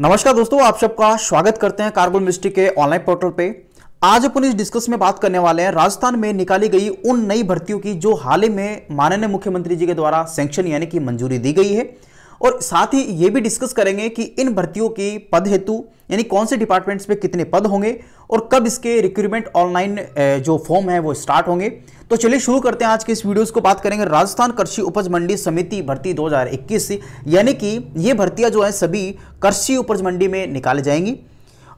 नमस्कार दोस्तों आप सबका स्वागत करते हैं कार्बन मिनिस्ट्री के ऑनलाइन पोर्टल पे आज अपन इस डिस्कस में बात करने वाले हैं राजस्थान में निकाली गई उन नई भर्तियों की जो हाल ही में माननीय मुख्यमंत्री जी के द्वारा सैंक्शन यानी कि मंजूरी दी गई है और साथ ही ये भी डिस्कस करेंगे कि इन भर्तियों की पद हेतु यानी कौन से डिपार्टमेंट्स में कितने पद होंगे और कब इसके रिक्रूटमेंट ऑनलाइन जो फॉर्म है वो स्टार्ट होंगे तो चलिए शुरू करते हैं आज के इस वीडियोस को बात करेंगे राजस्थान कृषि उपज मंडी समिति भर्ती 2021 से यानी कि ये भर्तियां जो है सभी कृषि उपज मंडी में निकाली जाएंगी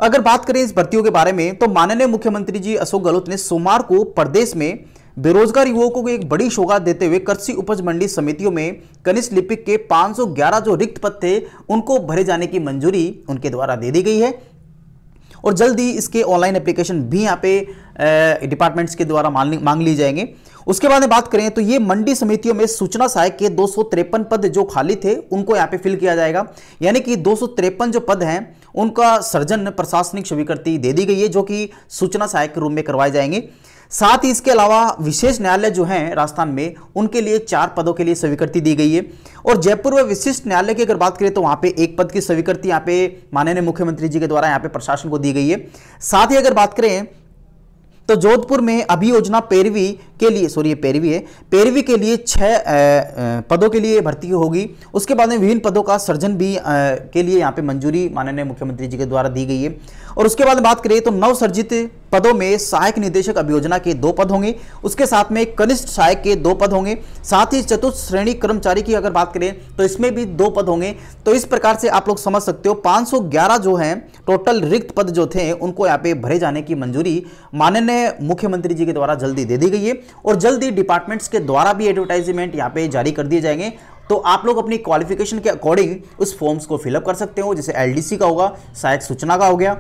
अगर बात करें इस भर्तियों के बारे में तो माननीय मुख्यमंत्री जी अशोक गहलोत ने सोमवार को प्रदेश में बेरोजगार युवकों को एक बड़ी सौगात देते हुए कृषि उपज मंडी समितियों में कनिष्ठ लिपिक के 511 जो रिक्त पद थे उनको भरे जाने की मंजूरी उनके द्वारा दे दी गई है और जल्द ही इसके ऑनलाइन एप्लीकेशन भी यहाँ पे डिपार्टमेंट्स के द्वारा मांग ली जाएंगे उसके बाद में बात करें तो ये मंडी समितियों में सूचना सहायक के दो पद जो खाली थे उनको यहाँ पे फिल किया जाएगा यानी कि दो जो पद हैं उनका सर्जन प्रशासनिक स्वीकृति दे दी गई है जो कि सूचना सहायक के रूप में करवाए जाएंगे साथ ही इसके अलावा विशेष न्यायालय जो हैं राजस्थान में उनके लिए चार पदों के लिए स्वीकृति दी गई है और जयपुर में विशिष्ट न्यायालय की अगर बात करें तो वहाँ पे एक पद की स्वीकृति यहाँ पे माननीय मुख्यमंत्री जी के द्वारा यहाँ पे प्रशासन को दी गई है साथ ही अगर बात करें तो जोधपुर में अभियोजना पेरवी के लिए सॉरी ये पैरवी है पैरवी के लिए छः पदों के लिए भर्ती होगी उसके बाद में विभिन्न पदों का सर्जन भी आ, के लिए यहाँ पे मंजूरी माननीय मुख्यमंत्री जी के द्वारा दी गई है और उसके बाद बात करें तो नवसर्जित पदों में सहायक निदेशक अभियोजना के दो पद होंगे उसके साथ में कनिष्ठ सहायक के दो पद होंगे साथ ही चतुर्थ श्रेणी कर्मचारी की अगर बात करें तो इसमें भी दो पद होंगे तो इस प्रकार से आप लोग समझ सकते हो 511 जो हैं टोटल रिक्त पद जो थे उनको यहाँ पे भरे जाने की मंजूरी माननीय मुख्यमंत्री जी के द्वारा जल्दी दे दी गई है और जल्द ही डिपार्टमेंट्स के द्वारा भी एडवर्टाइजमेंट यहाँ पे जारी कर दिए जाएंगे तो आप लोग अपनी क्वालिफिकेशन के अकॉर्डिंग उस फॉर्म्स को फिलअप कर सकते हो जैसे एल का होगा शायद सूचना का हो गया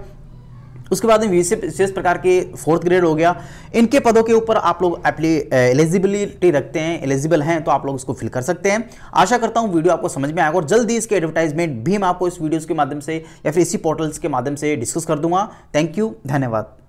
उसके बाद में विशेष प्रकार के फोर्थ ग्रेड हो गया इनके पदों के ऊपर आप लोग एलिजिबिलिटी रखते हैं एलिजिबल हैं तो आप लोग उसको फिल कर सकते हैं आशा करता हूं वीडियो आपको समझ में आएगा और जल्दी इसके एडवर्टाइजमेंट भी मैं आपको इस वीडियोस के माध्यम से या फिर इसी पोर्टल्स के माध्यम से डिस्कस कर दूंगा थैंक यू धन्यवाद